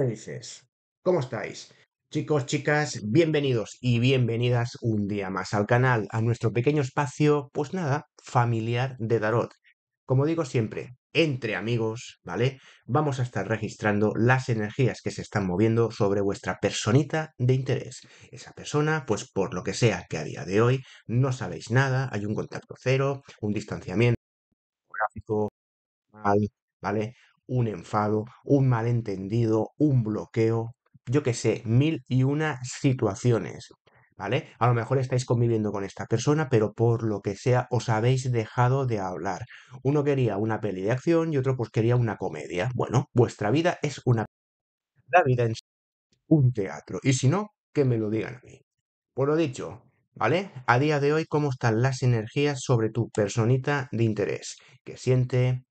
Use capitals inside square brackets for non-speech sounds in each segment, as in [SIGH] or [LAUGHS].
dices? ¿Cómo estáis? Chicos, chicas, bienvenidos y bienvenidas un día más al canal, a nuestro pequeño espacio, pues nada, familiar de Darot. Como digo siempre, entre amigos, ¿vale? Vamos a estar registrando las energías que se están moviendo sobre vuestra personita de interés. Esa persona, pues por lo que sea que a día de hoy no sabéis nada, hay un contacto cero, un distanciamiento, mal, ¿vale? un enfado, un malentendido, un bloqueo, yo qué sé, mil y una situaciones. ¿Vale? A lo mejor estáis conviviendo con esta persona, pero por lo que sea os habéis dejado de hablar. Uno quería una peli de acción y otro pues quería una comedia. Bueno, vuestra vida es una... La vida en un teatro. Y si no, que me lo digan a mí. Por pues lo dicho, ¿vale? A día de hoy, ¿cómo están las energías sobre tu personita de interés? ¿Qué siente?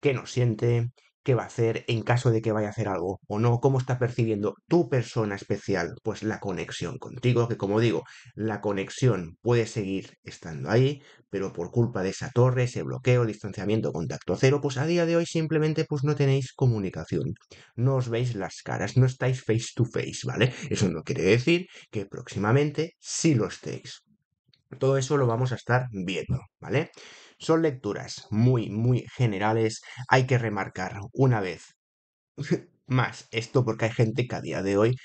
¿Qué no siente? qué va a hacer en caso de que vaya a hacer algo o no, cómo está percibiendo tu persona especial, pues la conexión contigo, que como digo, la conexión puede seguir estando ahí, pero por culpa de esa torre, ese bloqueo, distanciamiento, contacto cero, pues a día de hoy simplemente pues no tenéis comunicación, no os veis las caras, no estáis face to face, ¿vale? Eso no quiere decir que próximamente sí lo estéis. Todo eso lo vamos a estar viendo, ¿vale? Son lecturas muy, muy generales. Hay que remarcar una vez [LAUGHS] más esto porque hay gente que a día de hoy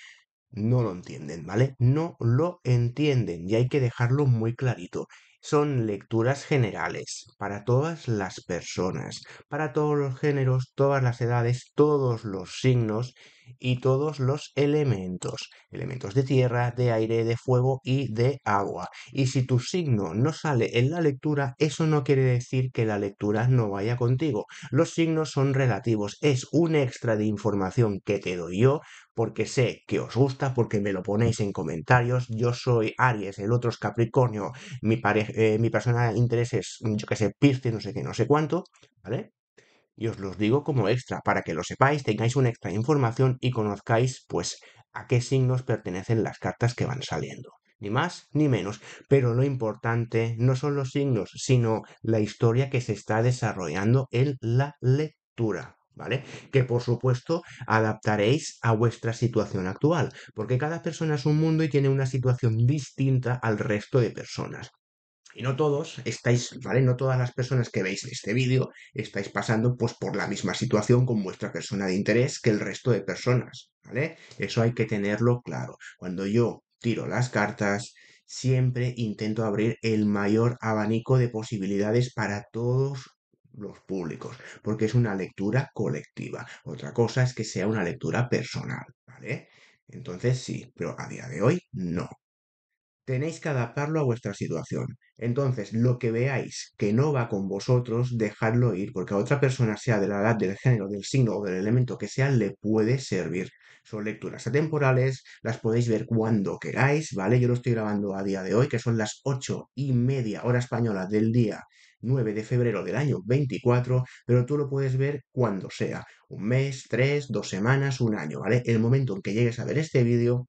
no lo entienden, ¿vale? No lo entienden y hay que dejarlo muy clarito. Son lecturas generales para todas las personas, para todos los géneros, todas las edades, todos los signos y todos los elementos, elementos de tierra, de aire, de fuego y de agua. Y si tu signo no sale en la lectura, eso no quiere decir que la lectura no vaya contigo. Los signos son relativos, es un extra de información que te doy yo porque sé que os gusta, porque me lo ponéis en comentarios. Yo soy Aries, el otro es Capricornio, mi, eh, mi persona de interés es, yo que sé, Pirce, no sé qué, no sé cuánto, ¿vale? y os los digo como extra, para que lo sepáis, tengáis una extra información y conozcáis pues a qué signos pertenecen las cartas que van saliendo. Ni más ni menos, pero lo importante no son los signos, sino la historia que se está desarrollando en la lectura. ¿vale? Que por supuesto adaptaréis a vuestra situación actual, porque cada persona es un mundo y tiene una situación distinta al resto de personas y no todos estáis, ¿vale? No todas las personas que veis este vídeo estáis pasando pues por la misma situación con vuestra persona de interés que el resto de personas, ¿vale? Eso hay que tenerlo claro. Cuando yo tiro las cartas, siempre intento abrir el mayor abanico de posibilidades para todos los públicos, porque es una lectura colectiva. Otra cosa es que sea una lectura personal, ¿vale? Entonces sí, pero a día de hoy no tenéis que adaptarlo a vuestra situación. Entonces, lo que veáis que no va con vosotros, dejadlo ir, porque a otra persona, sea de la edad, del género, del signo o del elemento que sea, le puede servir. Son lecturas atemporales, las podéis ver cuando queráis, ¿vale? Yo lo estoy grabando a día de hoy, que son las ocho y media hora española del día 9 de febrero del año 24, pero tú lo puedes ver cuando sea, un mes, tres, dos semanas, un año, ¿vale? El momento en que llegues a ver este vídeo,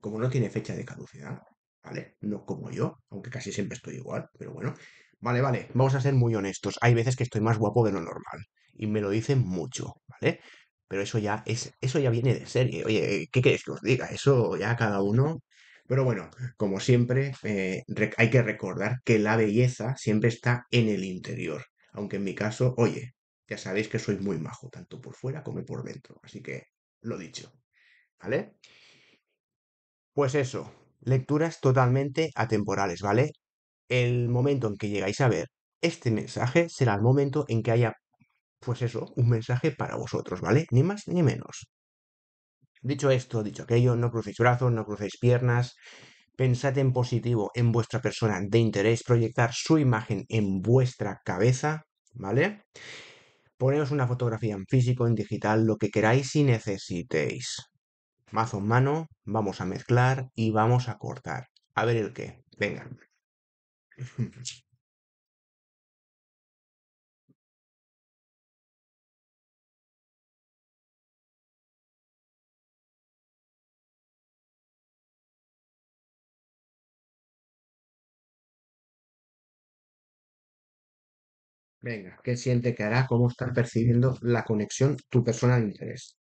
como no tiene fecha de caducidad, ¿vale? No como yo, aunque casi siempre estoy igual, pero bueno. Vale, vale, vamos a ser muy honestos. Hay veces que estoy más guapo de lo normal y me lo dicen mucho, ¿vale? Pero eso ya es, eso ya viene de serie. Oye, ¿qué queréis que os diga? Eso ya cada uno. Pero bueno, como siempre, eh, hay que recordar que la belleza siempre está en el interior. Aunque en mi caso, oye, ya sabéis que soy muy majo, tanto por fuera como por dentro. Así que, lo dicho. ¿Vale? Pues eso, lecturas totalmente atemporales, ¿vale? El momento en que llegáis a ver este mensaje será el momento en que haya, pues eso, un mensaje para vosotros, ¿vale? Ni más ni menos. Dicho esto, dicho aquello, no crucéis brazos, no crucéis piernas, pensad en positivo, en vuestra persona de interés, proyectar su imagen en vuestra cabeza, ¿vale? Poneos una fotografía en físico, en digital, lo que queráis y necesitéis. Mazo en mano, vamos a mezclar y vamos a cortar. A ver el qué. Venga. Venga, ¿qué siente que hará? ¿Cómo está percibiendo la conexión tu personal interés?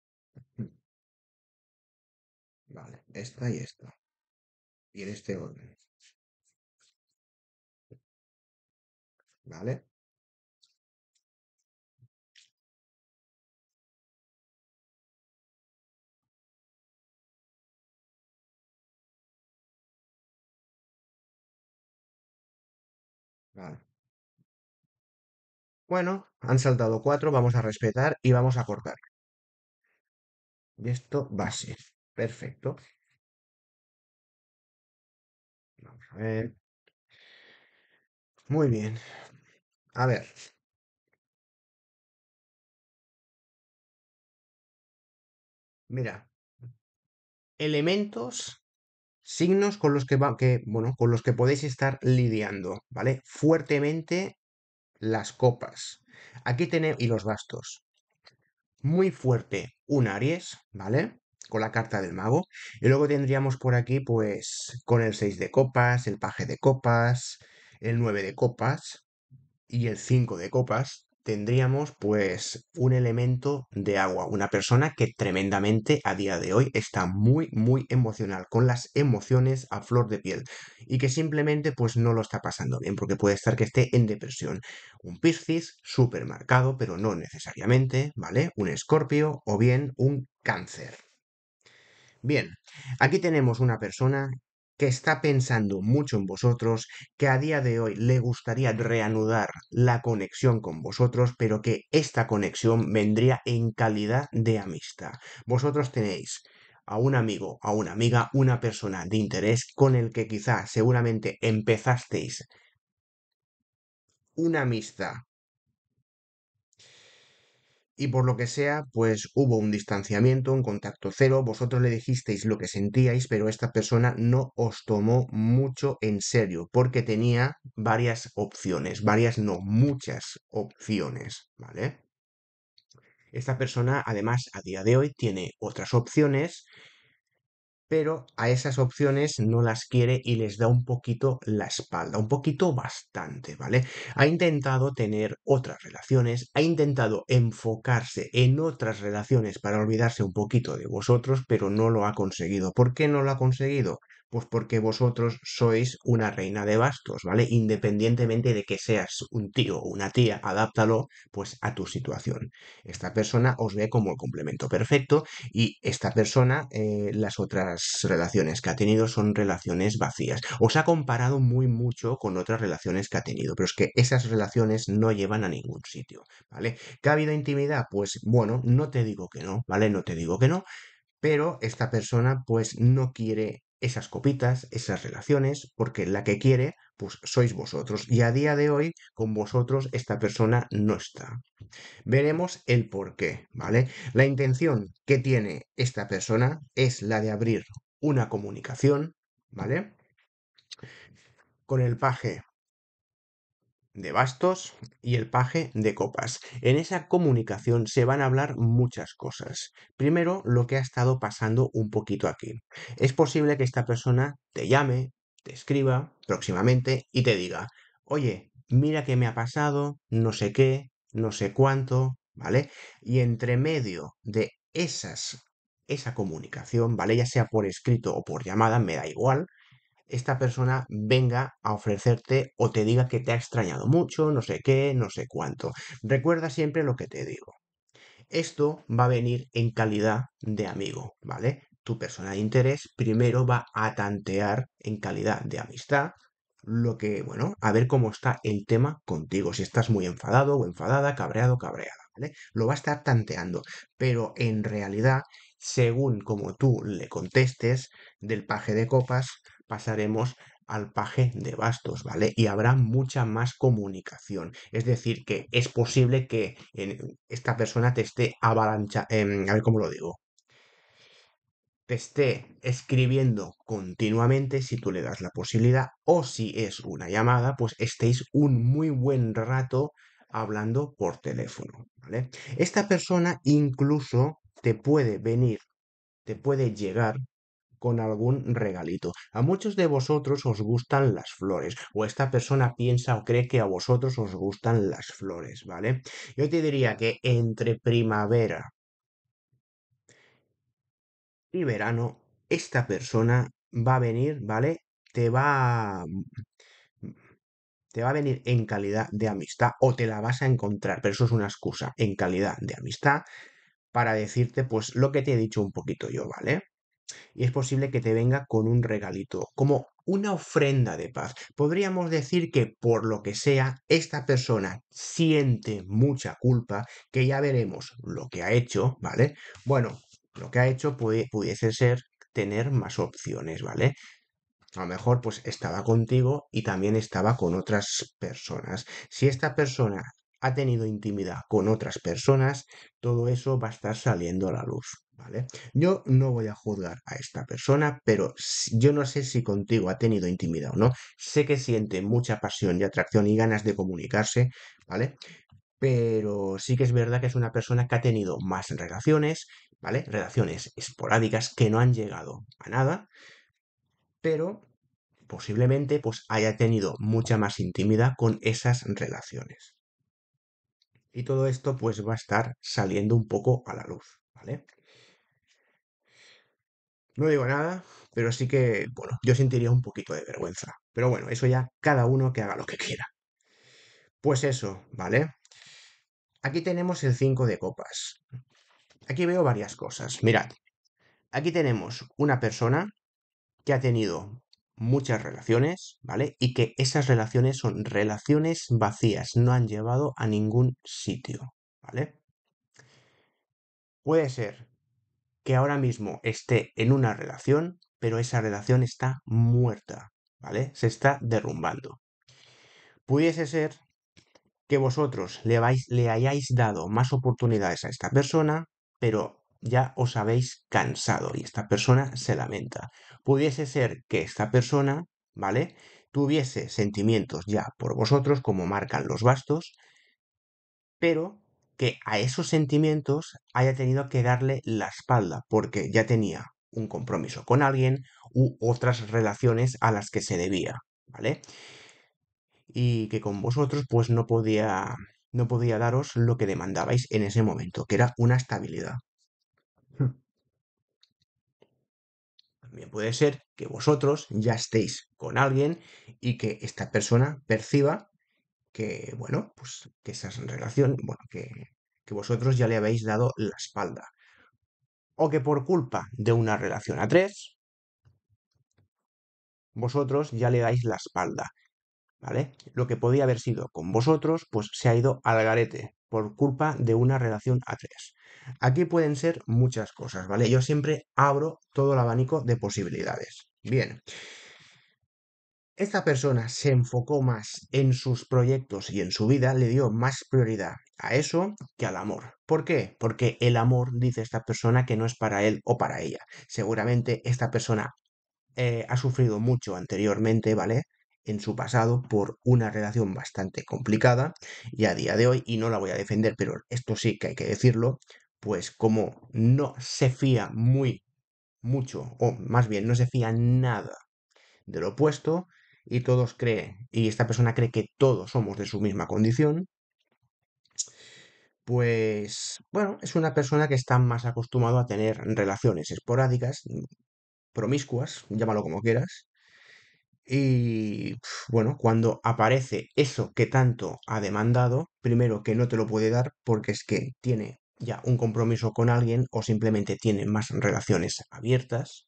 esta y esta. Y en este orden. ¿Vale? Vale. Bueno, han saltado cuatro, vamos a respetar y vamos a cortar. Y esto base. Perfecto. Muy bien. A ver. Mira. Elementos, signos con los que, va, que, bueno, con los que podéis estar lidiando, ¿vale? Fuertemente las copas. Aquí tenemos y los bastos. Muy fuerte un Aries, ¿vale? con la carta del mago. Y luego tendríamos por aquí, pues, con el 6 de copas, el paje de copas, el 9 de copas y el 5 de copas, tendríamos pues un elemento de agua, una persona que tremendamente a día de hoy está muy muy emocional, con las emociones a flor de piel y que simplemente pues no lo está pasando bien porque puede estar que esté en depresión. Un Piscis súper marcado, pero no necesariamente, ¿vale? Un Escorpio o bien un Cáncer. Bien, aquí tenemos una persona que está pensando mucho en vosotros, que a día de hoy le gustaría reanudar la conexión con vosotros, pero que esta conexión vendría en calidad de amistad. Vosotros tenéis a un amigo, a una amiga, una persona de interés con el que quizá seguramente empezasteis una amistad y por lo que sea, pues hubo un distanciamiento, un contacto cero, vosotros le dijisteis lo que sentíais, pero esta persona no os tomó mucho en serio, porque tenía varias opciones, varias no, muchas opciones, ¿vale? Esta persona además a día de hoy tiene otras opciones pero a esas opciones no las quiere y les da un poquito la espalda, un poquito bastante, ¿vale? Ha intentado tener otras relaciones, ha intentado enfocarse en otras relaciones para olvidarse un poquito de vosotros, pero no lo ha conseguido. ¿Por qué no lo ha conseguido? Pues porque vosotros sois una reina de bastos, ¿vale? Independientemente de que seas un tío o una tía, adáptalo pues a tu situación. Esta persona os ve como el complemento perfecto y esta persona, eh, las otras relaciones que ha tenido son relaciones vacías. Os ha comparado muy mucho con otras relaciones que ha tenido, pero es que esas relaciones no llevan a ningún sitio, ¿vale? ¿Que ha habido intimidad? Pues bueno, no te digo que no, ¿vale? No te digo que no, pero esta persona pues no quiere esas copitas, esas relaciones, porque la que quiere, pues sois vosotros. Y a día de hoy, con vosotros, esta persona no está. Veremos el por qué, ¿vale? La intención que tiene esta persona es la de abrir una comunicación, ¿vale? Con el paje de bastos y el paje de copas. En esa comunicación se van a hablar muchas cosas. Primero, lo que ha estado pasando un poquito aquí. Es posible que esta persona te llame, te escriba próximamente y te diga, oye, mira qué me ha pasado, no sé qué, no sé cuánto, ¿vale? Y entre medio de esas, esa comunicación, ¿vale? Ya sea por escrito o por llamada, me da igual, esta persona venga a ofrecerte o te diga que te ha extrañado mucho, no sé qué, no sé cuánto. Recuerda siempre lo que te digo. Esto va a venir en calidad de amigo, ¿vale? Tu persona de interés primero va a tantear en calidad de amistad lo que, bueno, a ver cómo está el tema contigo, si estás muy enfadado o enfadada, cabreado, cabreada, ¿vale? Lo va a estar tanteando, pero en realidad, según como tú le contestes del paje de copas, pasaremos al paje de bastos, ¿vale? Y habrá mucha más comunicación. Es decir, que es posible que esta persona te esté avalancha, em, a ver cómo lo digo, te esté escribiendo continuamente si tú le das la posibilidad o si es una llamada, pues estéis un muy buen rato hablando por teléfono, ¿vale? Esta persona incluso te puede venir, te puede llegar con algún regalito. A muchos de vosotros os gustan las flores, o esta persona piensa o cree que a vosotros os gustan las flores, ¿vale? Yo te diría que entre primavera y verano, esta persona va a venir, ¿vale? Te va a te va a venir en calidad de amistad o te la vas a encontrar, pero eso es una excusa, en calidad de amistad, para decirte pues lo que te he dicho un poquito yo, ¿vale? y es posible que te venga con un regalito, como una ofrenda de paz. Podríamos decir que por lo que sea, esta persona siente mucha culpa, que ya veremos lo que ha hecho, ¿vale? Bueno, lo que ha hecho puede, pudiese ser tener más opciones, ¿vale? A lo mejor pues estaba contigo y también estaba con otras personas. Si esta persona ha tenido intimidad con otras personas, todo eso va a estar saliendo a la luz. ¿Vale? Yo no voy a juzgar a esta persona, pero yo no sé si contigo ha tenido intimidad o no. Sé que siente mucha pasión y atracción y ganas de comunicarse, ¿vale? Pero sí que es verdad que es una persona que ha tenido más relaciones, ¿vale? Relaciones esporádicas que no han llegado a nada, pero posiblemente pues haya tenido mucha más intimidad con esas relaciones. Y todo esto pues va a estar saliendo un poco a la luz, ¿vale? No digo nada, pero sí que, bueno, yo sentiría un poquito de vergüenza. Pero bueno, eso ya cada uno que haga lo que quiera. Pues eso, ¿vale? Aquí tenemos el 5 de copas. Aquí veo varias cosas. Mirad, aquí tenemos una persona que ha tenido muchas relaciones, ¿vale? Y que esas relaciones son relaciones vacías, no han llevado a ningún sitio, ¿vale? Puede ser que ahora mismo esté en una relación, pero esa relación está muerta, ¿vale? Se está derrumbando. Pudiese ser que vosotros le, le hayáis dado más oportunidades a esta persona, pero ya os habéis cansado y esta persona se lamenta. Pudiese ser que esta persona, ¿vale? Tuviese sentimientos ya por vosotros, como marcan los bastos, pero que a esos sentimientos haya tenido que darle la espalda, porque ya tenía un compromiso con alguien u otras relaciones a las que se debía, ¿vale? Y que con vosotros pues no podía no podía daros lo que demandabais en ese momento, que era una estabilidad. Hmm. También puede ser que vosotros ya estéis con alguien y que esta persona perciba que, bueno, pues que esa relación, bueno, que, vosotros ya le habéis dado la espalda. O que por culpa de una relación a tres, vosotros ya le dais la espalda. ¿Vale? Lo que podía haber sido con vosotros, pues se ha ido al garete por culpa de una relación a tres. Aquí pueden ser muchas cosas, ¿vale? Yo siempre abro todo el abanico de posibilidades. Bien, esta persona se enfocó más en sus proyectos y en su vida, le dio más prioridad a eso que al amor. ¿Por qué? Porque el amor, dice esta persona, que no es para él o para ella. Seguramente esta persona eh, ha sufrido mucho anteriormente, ¿vale? en su pasado por una relación bastante complicada y a día de hoy, y no la voy a defender, pero esto sí que hay que decirlo, pues como no se fía muy mucho, o más bien no se fía nada de lo opuesto, y todos creen, y esta persona cree que todos somos de su misma condición, pues bueno, es una persona que está más acostumbrado a tener relaciones esporádicas, promiscuas, llámalo como quieras. Y bueno, cuando aparece eso que tanto ha demandado, primero que no te lo puede dar porque es que tiene ya un compromiso con alguien o simplemente tiene más relaciones abiertas.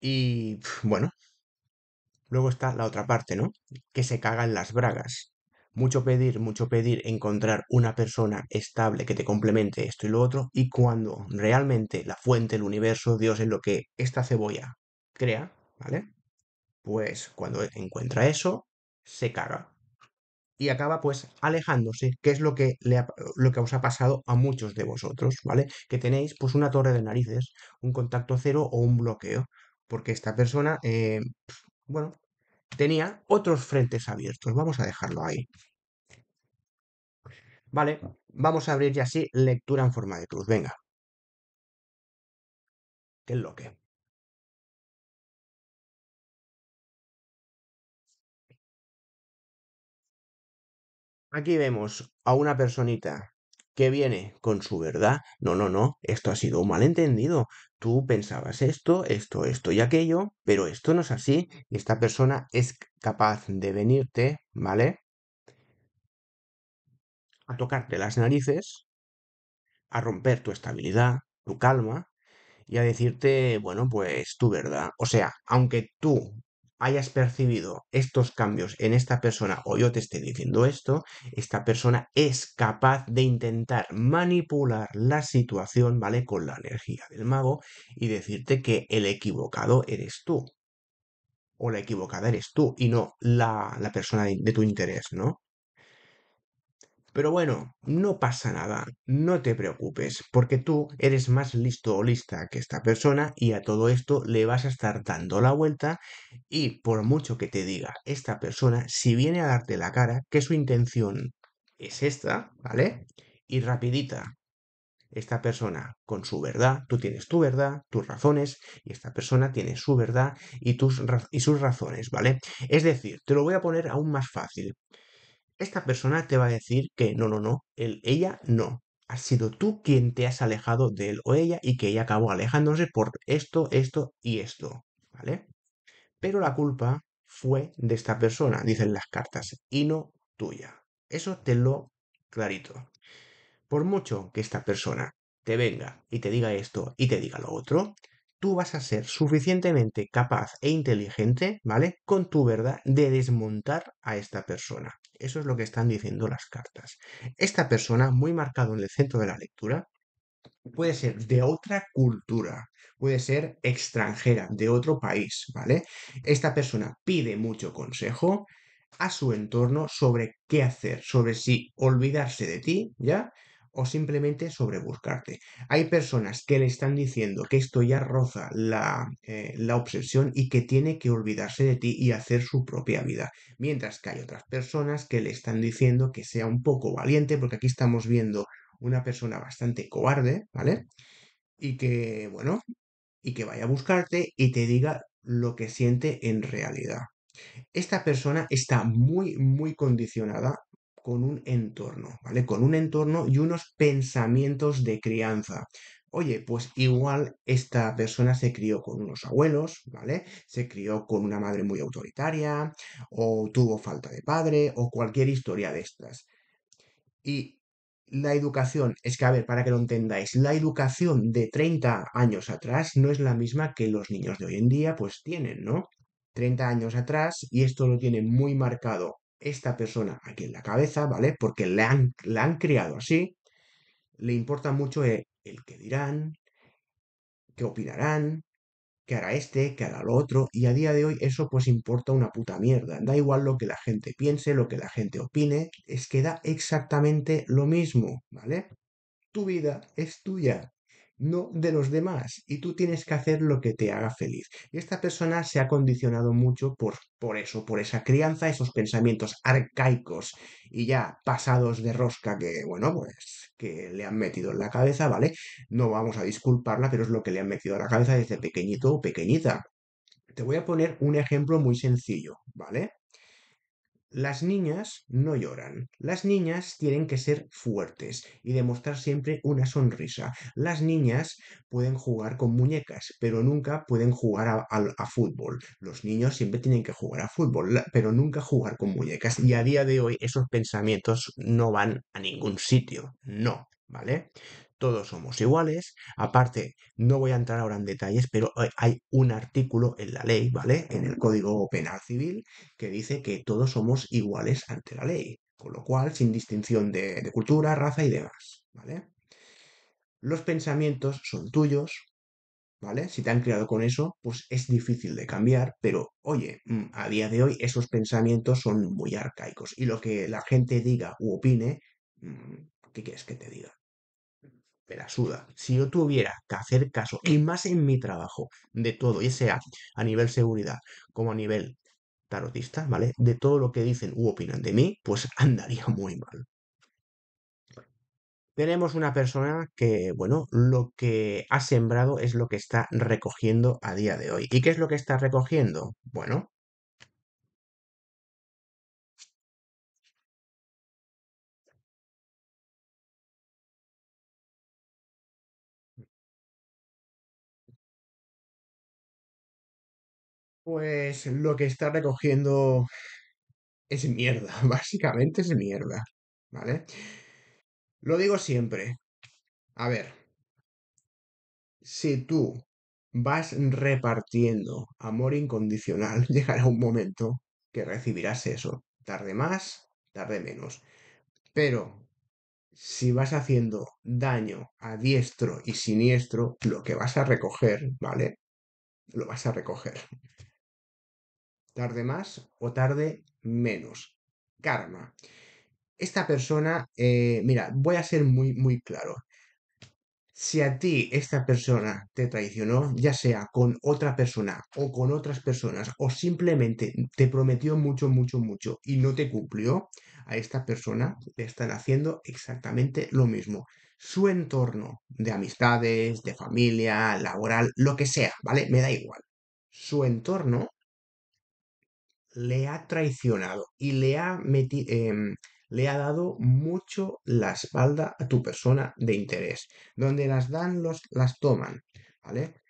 Y bueno, Luego está la otra parte, ¿no? Que se caga en las bragas. Mucho pedir, mucho pedir encontrar una persona estable que te complemente esto y lo otro, y cuando realmente la fuente, el universo, Dios es lo que esta cebolla crea, ¿vale? Pues cuando encuentra eso, se caga. Y acaba pues alejándose, que es lo que, le lo que os ha pasado a muchos de vosotros, ¿vale? Que tenéis pues una torre de narices, un contacto cero o un bloqueo, porque esta persona, eh, bueno, tenía otros frentes abiertos. Vamos a dejarlo ahí. Vale, vamos a abrir ya así lectura en forma de cruz. Venga. ¿Qué loque. lo que? Aquí vemos a una personita que viene con su verdad. No, no, no, esto ha sido un malentendido tú pensabas esto, esto, esto y aquello, pero esto no es así y esta persona es capaz de venirte, ¿vale? A tocarte las narices, a romper tu estabilidad, tu calma y a decirte, bueno, pues tú, verdad. O sea, aunque tú hayas percibido estos cambios en esta persona o yo te esté diciendo esto, esta persona es capaz de intentar manipular la situación, ¿vale? Con la energía del mago y decirte que el equivocado eres tú. O la equivocada eres tú y no la, la persona de tu interés, ¿no? Pero bueno, no pasa nada, no te preocupes, porque tú eres más listo o lista que esta persona y a todo esto le vas a estar dando la vuelta y por mucho que te diga esta persona, si viene a darte la cara, que su intención es esta, ¿vale? Y rapidita, esta persona con su verdad, tú tienes tu verdad, tus razones, y esta persona tiene su verdad y, tus, y sus razones, ¿vale? Es decir, te lo voy a poner aún más fácil esta persona te va a decir que no, no, no, él, ella no. Has sido tú quien te has alejado de él o ella y que ella acabó alejándose por esto, esto y esto, ¿vale? Pero la culpa fue de esta persona, dicen las cartas, y no tuya. Eso te lo clarito. Por mucho que esta persona te venga y te diga esto y te diga lo otro, tú vas a ser suficientemente capaz e inteligente, ¿vale? Con tu verdad de desmontar a esta persona. Eso es lo que están diciendo las cartas. Esta persona, muy marcado en el centro de la lectura, puede ser de otra cultura, puede ser extranjera, de otro país, ¿vale? Esta persona pide mucho consejo a su entorno sobre qué hacer, sobre si olvidarse de ti, ¿ya? o simplemente sobre buscarte. Hay personas que le están diciendo que esto ya roza la, eh, la obsesión y que tiene que olvidarse de ti y hacer su propia vida, mientras que hay otras personas que le están diciendo que sea un poco valiente, porque aquí estamos viendo una persona bastante cobarde, ¿vale? Y que, bueno, y que vaya a buscarte y te diga lo que siente en realidad. Esta persona está muy, muy condicionada con un entorno, ¿vale? Con un entorno y unos pensamientos de crianza. Oye, pues igual esta persona se crió con unos abuelos, ¿vale? Se crió con una madre muy autoritaria, o tuvo falta de padre, o cualquier historia de estas. Y la educación, es que a ver, para que lo entendáis, la educación de 30 años atrás no es la misma que los niños de hoy en día pues tienen, ¿no? 30 años atrás, y esto lo tiene muy marcado esta persona aquí en la cabeza, ¿vale? Porque la han, criado así, le importa mucho el, eh, el que dirán, qué opinarán, qué hará este, qué hará lo otro, y a día de hoy eso pues importa una puta mierda. Da igual lo que la gente piense, lo que la gente opine, es que da exactamente lo mismo, ¿vale? Tu vida es tuya, no de los demás. Y tú tienes que hacer lo que te haga feliz. Y esta persona se ha condicionado mucho por, eso, por esa crianza, esos pensamientos arcaicos y ya pasados de rosca que, bueno, pues que le han metido en la cabeza, ¿vale? No vamos a disculparla, pero es lo que le han metido en la cabeza desde pequeñito o pequeñita. Te voy a poner un ejemplo muy sencillo, ¿vale? Las niñas no lloran. Las niñas tienen que ser fuertes y demostrar siempre una sonrisa. Las niñas pueden jugar con muñecas, pero nunca pueden jugar a, fútbol. Los niños siempre tienen que jugar a fútbol, pero nunca jugar con muñecas. Y a día de hoy esos pensamientos no van a ningún sitio. No, ¿vale? todos somos iguales. Aparte, no voy a entrar ahora en detalles, pero hay un artículo en la ley, ¿vale? En el Código Penal Civil, que dice que todos somos iguales ante la ley, con lo cual, sin distinción de, cultura, raza y demás, ¿vale? Los pensamientos son tuyos, ¿vale? Si te han criado con eso, pues es difícil de cambiar, pero oye, mm, a día de hoy esos pensamientos son muy arcaicos y lo que la gente diga u opine, mm, ¿qué quieres que te diga? Pero suda. Si yo tuviera que hacer caso, y más en mi trabajo, de todo, y sea a nivel seguridad como a nivel tarotista, ¿vale? De todo lo que dicen u opinan de mí, pues [LAUGHS] andaría muy mal. Tenemos una persona que, bueno, lo que ha sembrado es lo que está recogiendo a día de hoy. ¿Y qué es lo que está recogiendo? Bueno, Pues lo que está recogiendo es mierda, [LAUGHS] básicamente es mierda, ¿vale? Lo digo siempre. A ver, si tú vas repartiendo amor incondicional, [LAUGHS] llegará un momento que recibirás eso, tarde más, tarde menos. Pero si vas haciendo daño a diestro y siniestro, lo que vas a recoger, ¿vale? Lo vas a recoger tarde más o tarde menos. Karma. Esta persona, eh, mira, voy a ser muy, muy claro. Si a ti esta persona te traicionó, ya sea con otra persona o con otras personas, o simplemente te prometió mucho, mucho, mucho y no te cumplió, a esta persona le están haciendo exactamente lo mismo. Su entorno de amistades, de familia, laboral, lo que sea, ¿vale? Me da igual. Su entorno le ha traicionado y le ha, metido, em, le ha dado mucho la espalda a tu persona de interés. Donde las dan, los, las toman. ¿Vale?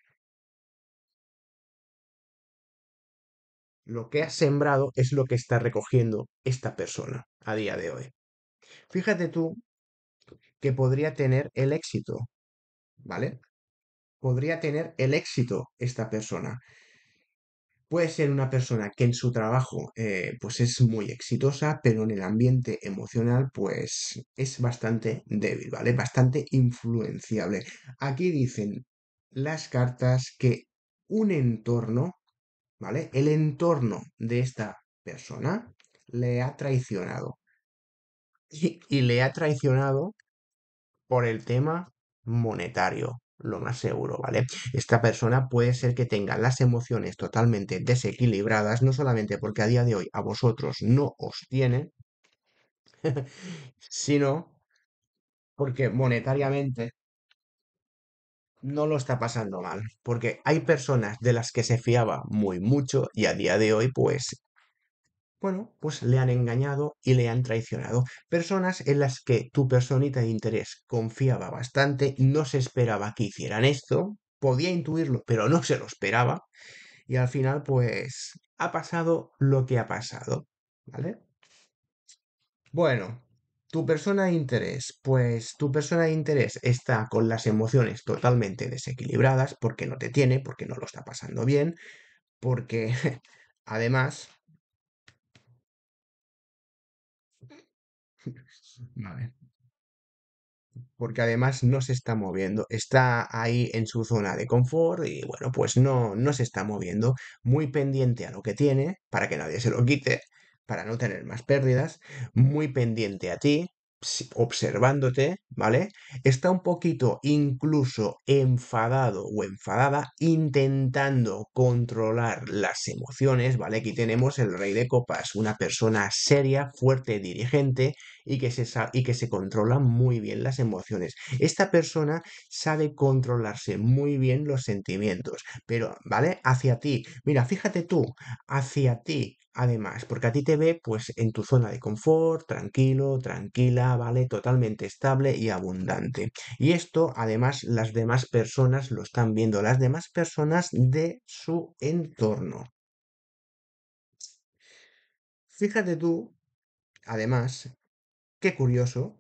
Lo que has sembrado es lo que está recogiendo esta persona a día de hoy. Fíjate tú que podría tener el éxito, ¿vale? Podría tener el éxito esta persona, Puede ser una persona que en su trabajo eh, pues es muy exitosa, pero en el ambiente emocional pues es bastante débil, ¿vale? Bastante influenciable. Aquí dicen las cartas que un entorno, ¿vale? El entorno de esta persona le ha traicionado. y le ha traicionado por el tema monetario, lo más seguro, ¿vale? Esta persona puede ser que tenga las emociones totalmente desequilibradas, no solamente porque a día de hoy a vosotros no os tiene, [LAUGHS] sino porque monetariamente no lo está pasando mal, porque hay personas de las que se fiaba muy mucho y a día de hoy pues bueno, pues le han engañado y le han traicionado. Personas en las que tu personita de interés confiaba bastante, no se esperaba que hicieran esto, podía intuirlo, pero no se lo esperaba. Y al final, pues, ha pasado lo que ha pasado. ¿Vale? Bueno, tu persona de interés, pues tu persona de interés está con las emociones totalmente desequilibradas porque no te tiene, porque no lo está pasando bien, porque [LAUGHS] además Porque además no se está moviendo, está ahí en su zona de confort y bueno, pues no, no se está moviendo, muy pendiente a lo que tiene, para que nadie se lo quite, para no tener más pérdidas, muy pendiente a ti, observándote, ¿vale? Está un poquito incluso enfadado o enfadada, intentando controlar las emociones, ¿vale? Aquí tenemos el rey de copas, una persona seria, fuerte, dirigente, y que, se y que se controlan muy bien las emociones. Esta persona sabe controlarse muy bien los sentimientos, pero, ¿vale? Hacia ti. Mira, fíjate tú, hacia ti, además, porque a ti te ve pues en tu zona de confort, tranquilo, tranquila, ¿vale? Totalmente estable y abundante. Y esto además las demás personas lo están viendo, las demás personas de su entorno. Fíjate tú, además, Qué curioso.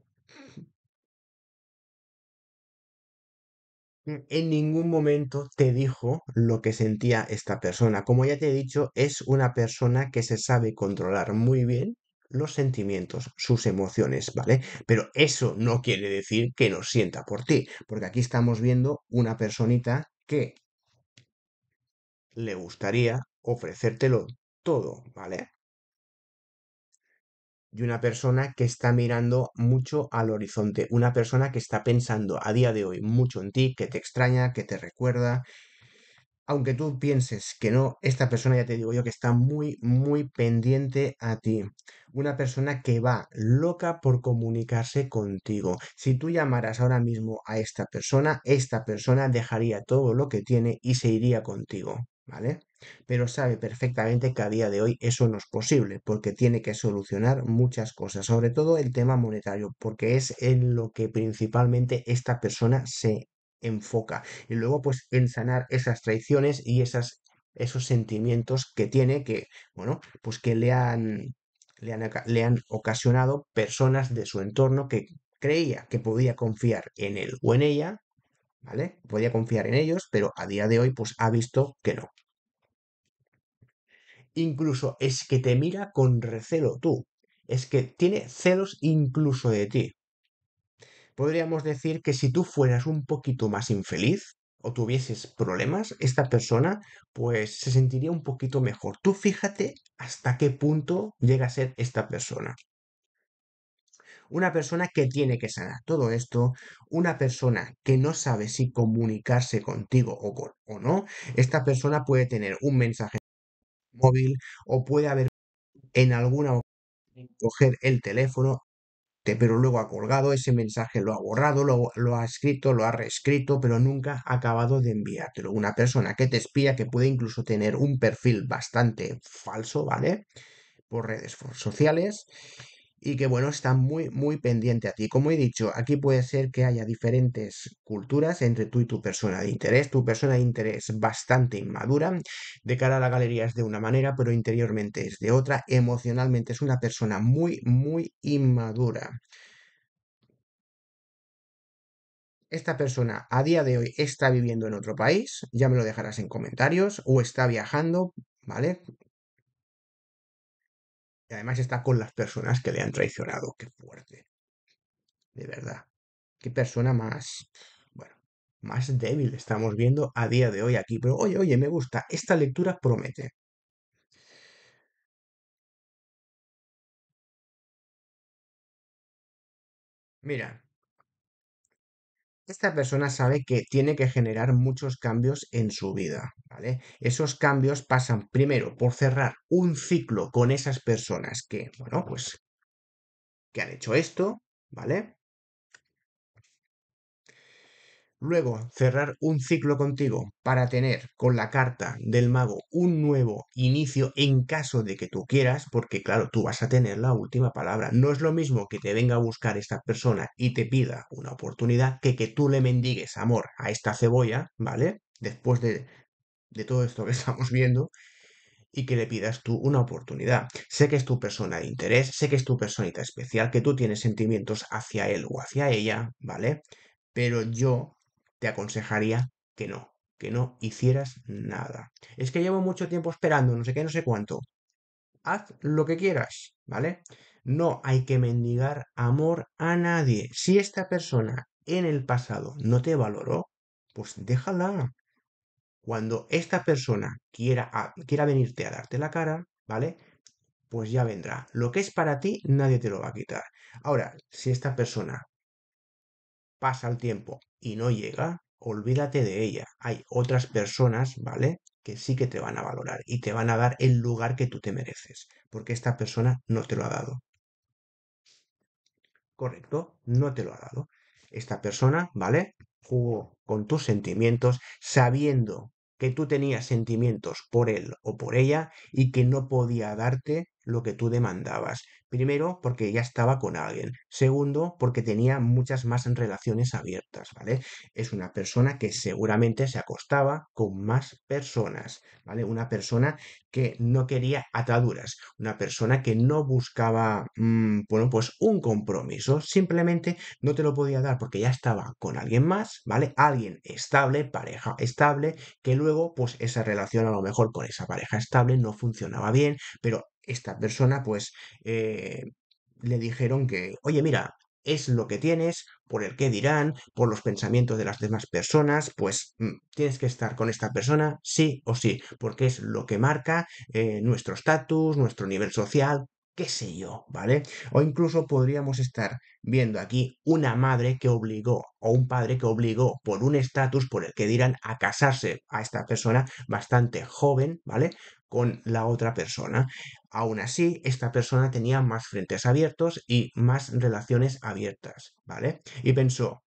Mm, en ningún momento te dijo lo que sentía esta persona. Como ya te he dicho, es una persona que se sabe controlar muy bien los sentimientos, sus emociones, ¿vale? Pero eso no quiere decir que no sienta por ti, porque aquí estamos viendo una personita que le gustaría ofrecértelo todo, ¿vale? y una persona que está mirando mucho al horizonte, una persona que está pensando a día de hoy mucho en ti, que te extraña, que te recuerda. Aunque tú pienses que no, esta persona ya te digo yo que está muy, muy pendiente a ti. Una persona que va loca por comunicarse contigo. Si tú llamaras ahora mismo a esta persona, esta persona dejaría todo lo que tiene y se iría contigo, ¿vale? pero sabe perfectamente que a día de hoy eso no es posible, porque tiene que solucionar muchas cosas, sobre todo el tema monetario, porque es en lo que principalmente esta persona se enfoca. Y luego, pues, en sanar esas traiciones y esas, esos sentimientos que tiene que, bueno, pues que le han, le han, le han ocasionado personas de su entorno que creía que podía confiar en él o en ella, ¿vale? Podía confiar en ellos, pero a día de hoy, pues, ha visto que no incluso es que te mira con recelo tú, es que tiene celos incluso de ti. Podríamos decir que si tú fueras un poquito más infeliz o tuvieses problemas, esta persona pues se sentiría un poquito mejor. Tú fíjate hasta qué punto llega a ser esta persona. Una persona que tiene que sanar todo esto, una persona que no sabe si comunicarse contigo o, o no, esta persona puede tener un mensaje móvil o puede haber en alguna ocasión coger el teléfono, pero luego ha colgado ese mensaje, lo ha borrado, lo, lo ha escrito, lo ha reescrito, pero nunca ha acabado de enviártelo. Una persona que te espía, que puede incluso tener un perfil bastante falso, ¿vale? Por redes sociales y que bueno, está muy, muy pendiente a ti. Como he dicho, aquí puede ser que haya diferentes culturas entre tú y tu persona de interés, tu persona de interés bastante inmadura, de cara a la galería es de una manera, pero interiormente es de otra, emocionalmente es una persona muy, muy inmadura. Esta persona a día de hoy está viviendo en otro país, ya me lo dejarás en comentarios, o está viajando, ¿vale? además está con las personas que le han traicionado. Qué fuerte. De verdad. Qué persona más, bueno, más débil estamos viendo a día de hoy aquí. Pero oye, oye, me gusta. Esta lectura promete. Mira, esta persona sabe que tiene que generar muchos cambios en su vida, ¿vale? Esos cambios pasan primero por cerrar un ciclo con esas personas que, bueno, pues, que han hecho esto, ¿vale? Luego, cerrar un ciclo contigo para tener con la carta del mago un nuevo inicio en caso de que tú quieras, porque claro, tú vas a tener la última palabra. No es lo mismo que te venga a buscar esta persona y te pida una oportunidad que que tú le mendigues amor a esta cebolla, ¿vale? Después de, de todo esto que [LAUGHS] estamos viendo, y que le pidas tú una oportunidad. Sé que es tu persona de interés, sé que es tu personita especial, que tú tienes sentimientos hacia él o hacia ella, ¿vale? Pero yo te aconsejaría que no, que no hicieras nada. Es que llevo mucho tiempo esperando, no sé qué, no sé cuánto. Haz lo que quieras, ¿vale? No hay que mendigar amor a nadie. Si esta persona en el pasado no te valoró, pues déjala. Cuando esta persona quiera, quiera venirte a darte la cara, ¿vale? Pues ya vendrá. Lo que es para ti, nadie te lo va a quitar. Ahora, si esta persona pasa el tiempo, y no llega, olvídate de ella. Hay otras personas, ¿vale? Que sí que te van a valorar y te van a dar el lugar que tú te mereces, porque esta persona no te lo ha dado. Correcto, no te lo ha dado. Esta persona, ¿vale? Jugó con tus sentimientos sabiendo que tú tenías sentimientos por él o por ella y que no podía darte lo que tú demandabas. Primero, porque ya estaba con alguien. Segundo, porque tenía muchas más relaciones abiertas, ¿vale? Es una persona que seguramente se acostaba con más personas, ¿vale? Una persona que no quería ataduras, una persona que no buscaba, mm, bueno, pues un compromiso, simplemente no te lo podía dar porque ya estaba con alguien más, ¿vale? Alguien estable, pareja estable, que luego, pues esa relación a lo mejor con esa pareja estable no funcionaba bien, pero esta persona pues eh, le dijeron que, oye, mira, es lo que tienes, por el que dirán, por los pensamientos de las demás personas, pues mm, tienes que estar con esta persona sí o sí, porque es lo que marca eh, nuestro estatus, nuestro nivel social, qué sé yo, ¿vale? O incluso podríamos estar viendo aquí una madre que obligó o un padre que obligó por un estatus por el que dirán a casarse a esta persona bastante joven, ¿vale? Con la otra persona. Aún así, esta persona tenía más frentes abiertos y más relaciones abiertas, ¿vale? Y pensó,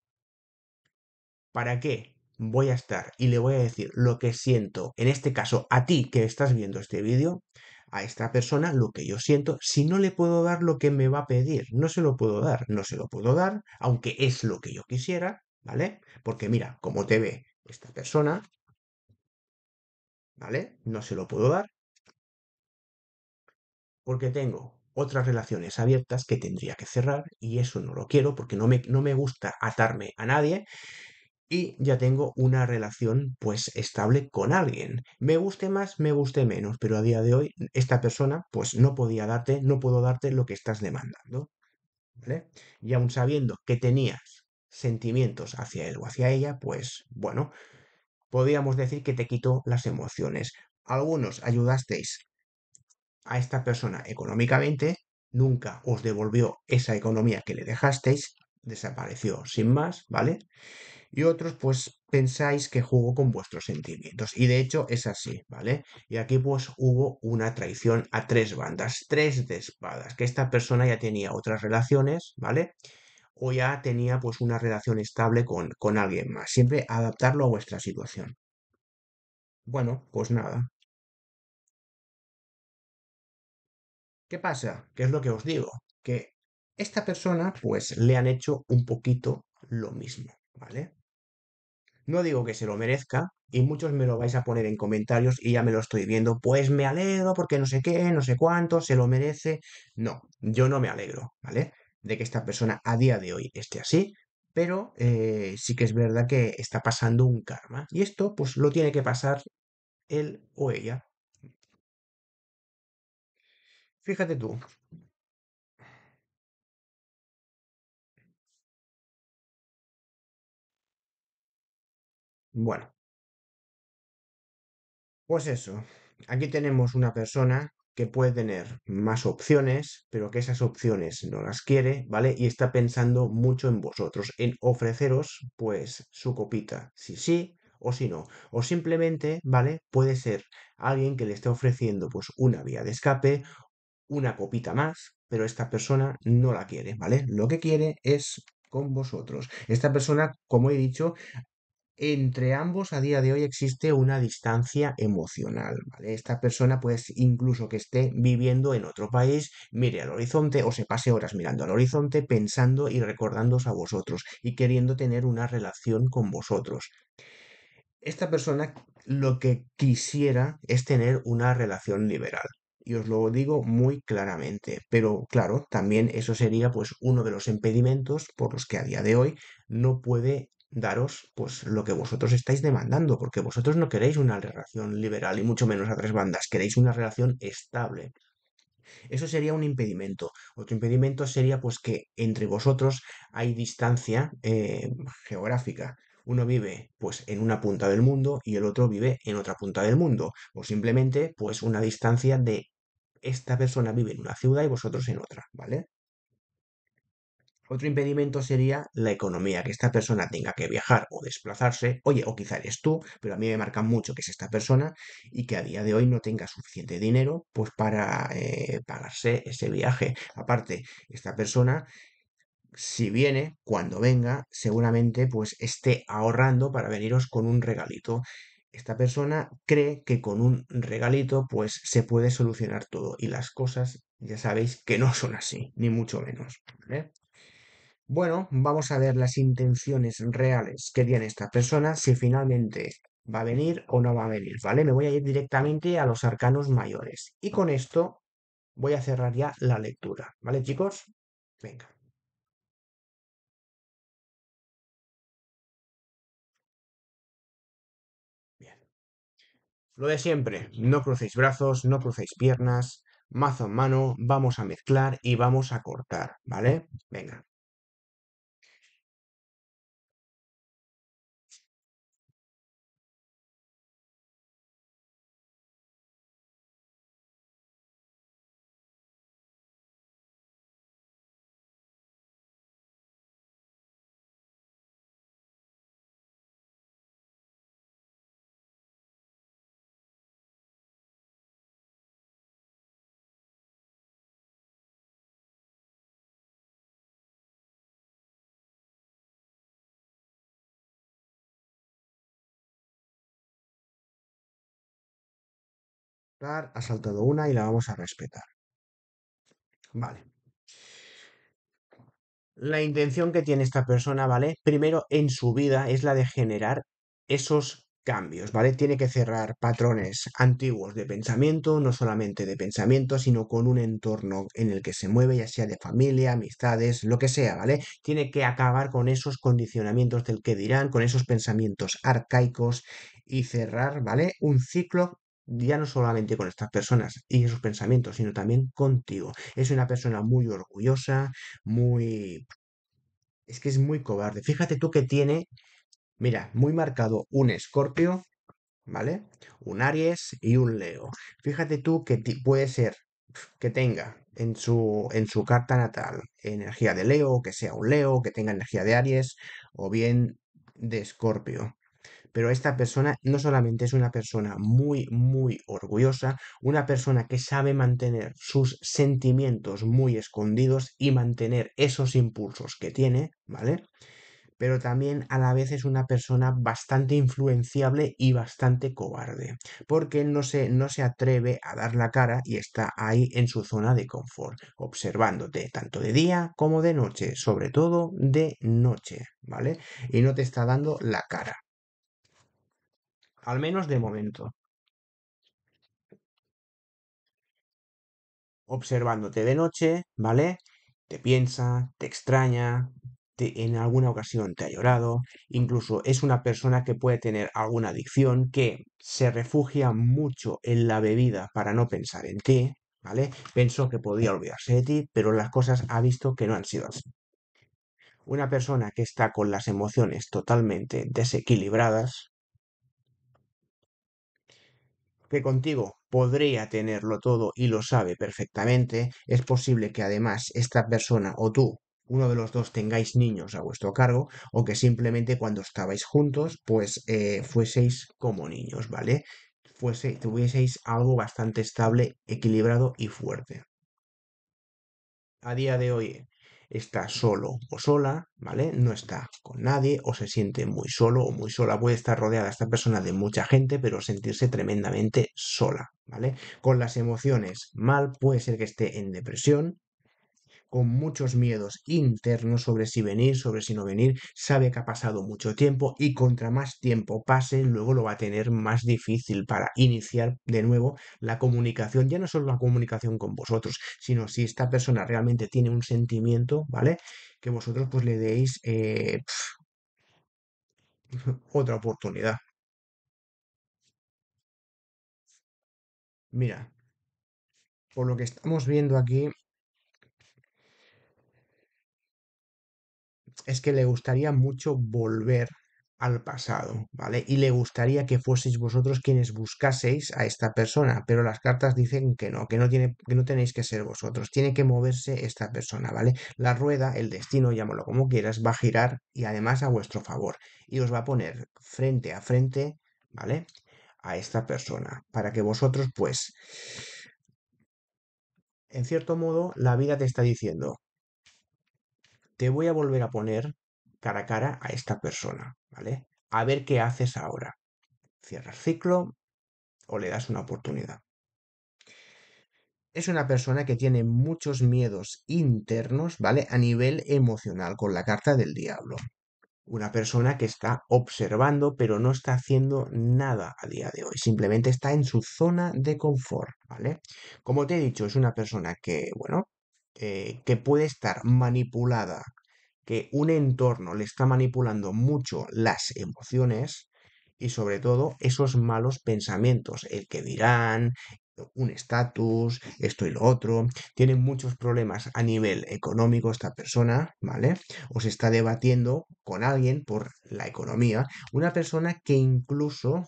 ¿para qué? Voy a estar y le voy a decir lo que siento, en este caso a ti que estás viendo este vídeo, a esta persona lo que yo siento si no le puedo dar lo que me va a pedir. No se lo puedo dar, no se lo puedo dar, aunque es lo que yo quisiera, ¿vale? Porque mira, como te ve esta persona, ¿vale? No se lo puedo dar porque tengo otras relaciones abiertas que tendría que cerrar y eso no lo quiero porque no me, no me gusta atarme a nadie y ya tengo una relación pues estable con alguien. Me guste más, me guste menos, pero a día de hoy esta persona pues no podía darte, no puedo darte lo que estás demandando. ¿Vale? Y aún sabiendo que tenías sentimientos hacia él o hacia ella, pues bueno, podríamos decir que te quitó las emociones. Algunos ayudasteis a esta persona económicamente, nunca os devolvió esa economía que le dejasteis, desapareció sin más, ¿vale? y otros pues pensáis que juego con vuestros sentimientos. Y de hecho es así, ¿vale? Y aquí pues hubo una traición a tres bandas, tres de espadas, que esta persona ya tenía otras relaciones, ¿vale? O ya tenía pues una relación estable con, con alguien más. Siempre adaptarlo a vuestra situación. Bueno, pues nada. ¿Qué pasa? ¿Qué es lo que os digo? Que esta persona pues le han hecho un poquito lo mismo, ¿vale? No digo que se lo merezca, y muchos me lo vais a poner en comentarios y ya me lo estoy viendo. Pues me alegro porque no sé qué, no sé cuánto, se lo merece. No, yo no me alegro, ¿vale? De que esta persona a día de hoy esté así, pero eh, sí que es verdad que está pasando un karma. Y esto, pues lo tiene que pasar él o ella. Fíjate tú, Bueno. Pues eso. Aquí tenemos una persona que puede tener más opciones, pero que esas opciones no las quiere, ¿vale? Y está pensando mucho en vosotros, en ofreceros, pues, su copita, si sí o si no. O simplemente, ¿vale? Puede ser alguien que le esté ofreciendo, pues, una vía de escape, una copita más, pero esta persona no la quiere, ¿vale? Lo que quiere es con vosotros. Esta persona, como he dicho, entre ambos a día de hoy existe una distancia emocional. ¿vale? Esta persona, pues incluso que esté viviendo en otro país, mire al horizonte o se pase horas mirando al horizonte, pensando y recordándoos a vosotros y queriendo tener una relación con vosotros. Esta persona lo que quisiera es tener una relación liberal. Y os lo digo muy claramente. Pero claro, también eso sería pues uno de los impedimentos por los que a día de hoy no puede daros pues lo que vosotros estáis demandando, porque vosotros no queréis una relación liberal y mucho menos a tres bandas, queréis una relación estable. Eso sería un impedimento. Otro impedimento sería pues que entre vosotros hay distancia eh, geográfica. Uno vive pues en una punta del mundo y el otro vive en otra punta del mundo. O simplemente pues una distancia de esta persona vive en una ciudad y vosotros en otra, ¿vale? Otro impedimento sería la economía, que esta persona tenga que viajar o desplazarse, oye, o quizá eres tú, pero a mí me marca mucho que es esta persona y que a día de hoy no tenga suficiente dinero pues para eh, pagarse ese viaje. Aparte, esta persona si viene, cuando venga, seguramente pues esté ahorrando para veniros con un regalito. Esta persona cree que con un regalito pues se puede solucionar todo y las cosas ya sabéis que no son así, ni mucho menos. Bueno, vamos a ver las intenciones reales que tiene esta persona, si finalmente va a venir o no va a venir, ¿vale? Me voy a ir directamente a los arcanos mayores. Y con esto voy a cerrar ya la lectura, ¿vale, chicos? Venga. Bien. Lo de siempre, no crucéis brazos, no crucéis piernas, mazo en mano, vamos a mezclar y vamos a cortar, ¿vale? Venga. ha saltado una y la vamos a respetar. Vale. La intención que tiene esta persona, ¿vale? Primero en su vida es la de generar esos cambios, ¿vale? Tiene que cerrar patrones antiguos de pensamiento, no solamente de pensamiento, sino con un entorno en el que se mueve, ya sea de familia, amistades, lo que sea, ¿vale? Tiene que acabar con esos condicionamientos del que dirán, con esos pensamientos arcaicos y cerrar, ¿vale? Un ciclo ya no solamente con estas personas y sus pensamientos, sino también contigo. Es una persona muy orgullosa, muy... Es que es muy cobarde. Fíjate tú que tiene, mira, muy marcado un escorpio, ¿vale? Un Aries y un Leo. Fíjate tú que puede ser que tenga en su, en su carta natal energía de Leo, que sea un Leo, que tenga energía de Aries o bien de escorpio. Pero esta persona no solamente es una persona muy, muy orgullosa, una persona que sabe mantener sus sentimientos muy escondidos y mantener esos impulsos que tiene, ¿vale? pero también a la vez es una persona bastante influenciable y bastante cobarde, porque no se, no se atreve a dar la cara y está ahí en su zona de confort, observándote tanto de día como de noche, sobre todo de noche, ¿vale? Y no te está dando la cara al menos de momento. Observándote de noche, ¿vale? Te piensa, te extraña, en alguna ocasión te ha llorado, incluso es una persona que puede tener alguna adicción, que se refugia mucho en la bebida para no pensar en ti, ¿vale? Pensó que podía olvidarse de ti, pero las cosas ha visto que no han sido así. Una persona que está con las emociones totalmente desequilibradas, que contigo podría tenerlo todo y lo sabe perfectamente, es posible que además esta persona o tú, uno de los dos, tengáis niños a vuestro cargo o que simplemente cuando estabais juntos, pues eh, fueseis como niños, ¿vale? Fuese, tuvieseis algo bastante estable, equilibrado y fuerte. A día de hoy, está solo o sola, ¿vale? No está con nadie o se siente muy solo o muy sola. Puede estar rodeada esta persona de mucha gente, pero sentirse tremendamente sola, ¿vale? Con las emociones mal, puede ser que esté en depresión, con muchos miedos internos sobre si venir, sobre si no venir, sabe que ha pasado mucho tiempo y contra más tiempo pase, luego lo va a tener más difícil para iniciar de nuevo la comunicación, ya no solo la comunicación con vosotros, sino si esta persona realmente tiene un sentimiento, ¿vale? Que vosotros pues le deis eh, otra oportunidad. Mira, por lo que estamos viendo aquí, es que le gustaría mucho volver al pasado, ¿vale? Y le gustaría que fueseis vosotros quienes buscaseis a esta persona, pero las cartas dicen que no, que no, tiene, que no tenéis que ser vosotros, tiene que moverse esta persona, ¿vale? La rueda, el destino, llámalo como quieras, va a girar y además a vuestro favor y os va a poner frente a frente, ¿vale? A esta persona, para que vosotros, pues, en cierto modo, la vida te está diciendo, te voy a volver a poner cara a cara a esta persona, ¿vale? A ver qué haces ahora. el ciclo o le das una oportunidad? Es una persona que tiene muchos miedos internos, ¿vale? A nivel emocional, con la carta del diablo. Una persona que está observando, pero no está haciendo nada a día de hoy. Simplemente está en su zona de confort, ¿vale? Como te he dicho, es una persona que, bueno, eh, que puede estar manipulada, que un entorno le está manipulando mucho las emociones y sobre todo esos malos pensamientos, el que dirán, un estatus, esto y lo otro, tiene muchos problemas a nivel económico esta persona, ¿vale? O se está debatiendo con alguien por la economía, una persona que incluso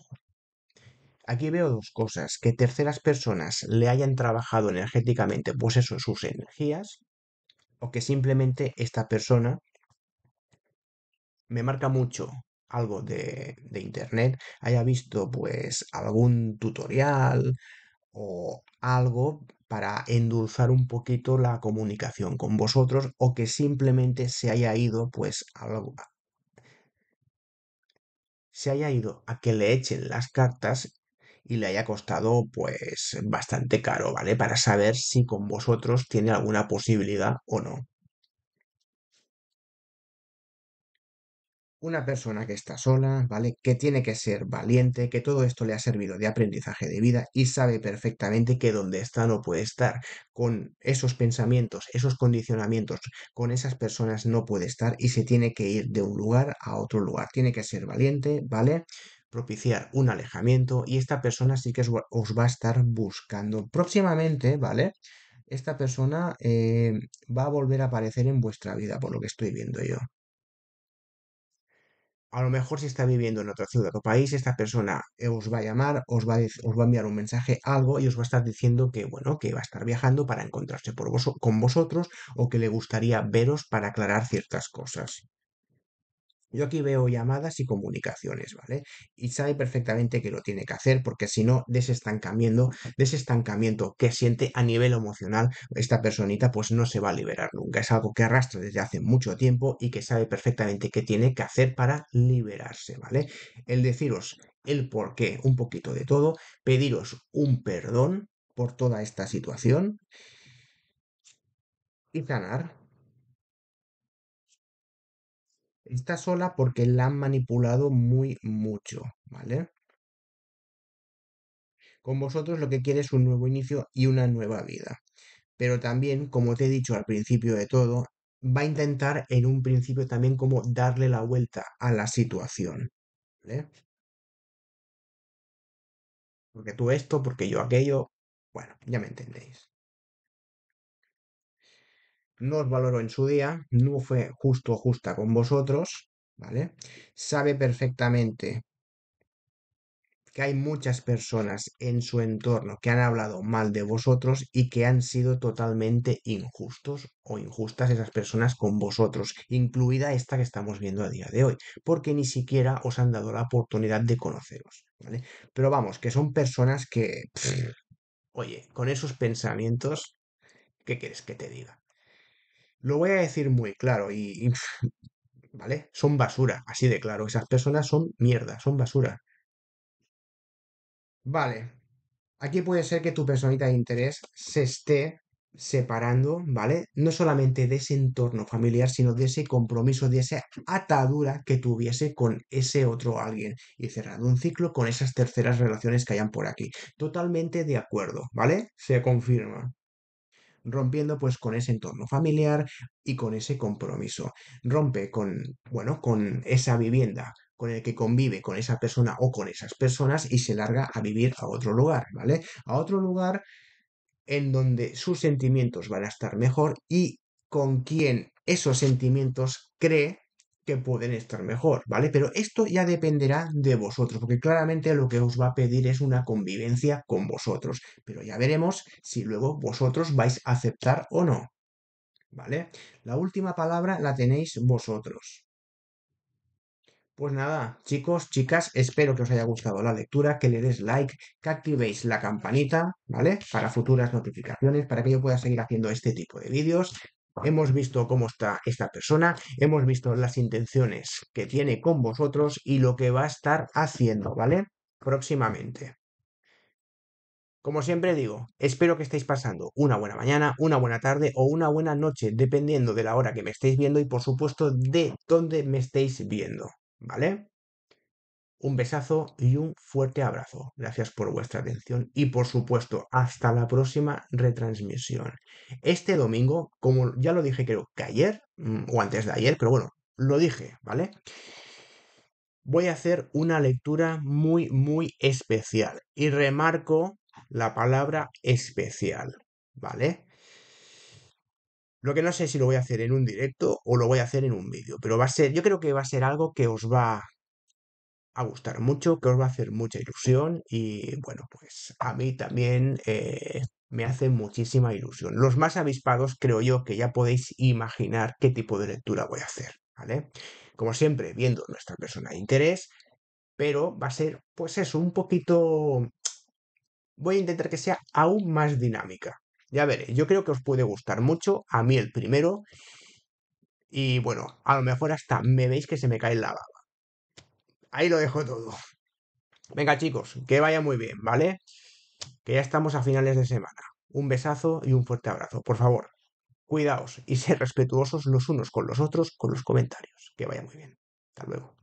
Aquí veo dos cosas, que terceras personas le hayan trabajado energéticamente, pues eso, sus energías, o que simplemente esta persona me marca mucho algo de, internet, haya visto pues algún tutorial o algo para endulzar un poquito la comunicación con vosotros o que simplemente se haya ido pues algo, se haya ido a que le echen las cartas y le haya costado pues bastante caro, ¿vale? Para saber si con vosotros tiene alguna posibilidad o no. Una persona que está sola, ¿vale? Que tiene que ser valiente, que todo esto le ha servido de aprendizaje de vida y sabe perfectamente que donde está no puede estar. Con esos pensamientos, esos condicionamientos, con esas personas no puede estar y se tiene que ir de un lugar a otro lugar. Tiene que ser valiente, ¿vale? propiciar un alejamiento y esta persona sí que os va a estar buscando. Próximamente, ¿vale? Esta persona eh, va a volver a aparecer en vuestra vida, por lo que estoy viendo yo. A lo mejor si está viviendo en otra ciudad o país, esta persona eh, os va a llamar, os va a, os va a enviar un mensaje, algo, y os va a estar diciendo que, bueno, que va a estar viajando para encontrarse por con vosotros o que le gustaría veros para aclarar ciertas cosas. Yo aquí veo llamadas y comunicaciones, ¿vale? Y sabe perfectamente que lo tiene que hacer porque si no, desestancamiento, desestancamiento que siente a nivel emocional esta personita, pues no se va a liberar nunca. Es algo que arrastra desde hace mucho tiempo y que sabe perfectamente que tiene que hacer para liberarse, ¿vale? El deciros el por qué, un poquito de todo, pediros un perdón por toda esta situación y sanar, Está sola porque la han manipulado muy mucho, ¿vale? Con vosotros lo que quiere es un nuevo inicio y una nueva vida. Pero también, como te he dicho al principio de todo, va a intentar en un principio también como darle la vuelta a la situación. ¿vale? Porque tú esto, porque yo aquello. Bueno, ya me entendéis no os valoró en su día, no fue justo o justa con vosotros, ¿vale? Sabe perfectamente que hay muchas personas en su entorno que han hablado mal de vosotros y que han sido totalmente injustos o injustas esas personas con vosotros, incluida esta que estamos viendo a día de hoy, porque ni siquiera os han dado la oportunidad de conoceros, ¿vale? Pero vamos, que son personas que, oye, con esos pensamientos, ¿qué quieres que te diga? Lo voy a decir muy claro y, [LAUGHS] ¿vale? Son basura, así de claro. Esas personas son mierda, son basura. Vale. Aquí puede ser que tu personita de interés se esté separando, ¿vale? No solamente de ese entorno familiar, sino de ese compromiso, de esa atadura que tuviese con ese otro alguien y cerrando un ciclo con esas terceras relaciones que hayan por aquí. Totalmente de acuerdo, ¿vale? Se confirma rompiendo pues con ese entorno familiar y con ese compromiso. Rompe con, bueno, con esa vivienda con el que convive con esa persona o con esas personas y se larga a vivir a otro lugar, ¿vale? A otro lugar en donde sus sentimientos van a estar mejor y con quien esos sentimientos cree que pueden estar mejor, ¿vale? Pero esto ya dependerá de vosotros, porque claramente lo que os va a pedir es una convivencia con vosotros, pero ya veremos si luego vosotros vais a aceptar o no, ¿vale? La última palabra la tenéis vosotros. Pues nada, chicos, chicas, espero que os haya gustado la lectura, que le des like, que activéis la campanita, ¿vale? Para futuras notificaciones, para que yo pueda seguir haciendo este tipo de vídeos hemos visto cómo está esta persona, hemos visto las intenciones que tiene con vosotros y lo que va a estar haciendo, ¿vale? Próximamente. Como siempre digo, espero que estéis pasando una buena mañana, una buena tarde o una buena noche, dependiendo de la hora que me estéis viendo y por supuesto de dónde me estéis viendo, ¿vale? un besazo y un fuerte abrazo. Gracias por vuestra atención y por supuesto hasta la próxima retransmisión. Este domingo, como ya lo dije creo que ayer mm, o antes de ayer, pero bueno, lo dije, ¿vale? Voy a hacer una lectura muy, muy especial y remarco la palabra especial, ¿vale? Lo que no sé si lo voy a hacer en un directo o lo voy a hacer en un vídeo, pero va a ser, yo creo que va a ser algo que os va, a gustar mucho, que os va a hacer mucha ilusión y bueno, pues a mí también eh, me hace muchísima ilusión. Los más avispados creo yo que ya podéis imaginar qué tipo de lectura voy a hacer, ¿vale? Como siempre, viendo nuestra persona de interés, pero va a ser, pues eso, un poquito... Voy a intentar que sea aún más dinámica. Ya veré yo creo que os puede gustar mucho, a mí el primero, y bueno, a lo mejor hasta me veis que se me cae la baba ahí lo dejo todo. Venga chicos, que vaya muy bien, ¿vale? Que ya estamos a finales de semana. Un besazo y un fuerte abrazo. Por favor, cuidaos y [LAUGHS] ser respetuosos los unos con los otros con los comentarios. Que vaya muy bien. Hasta luego.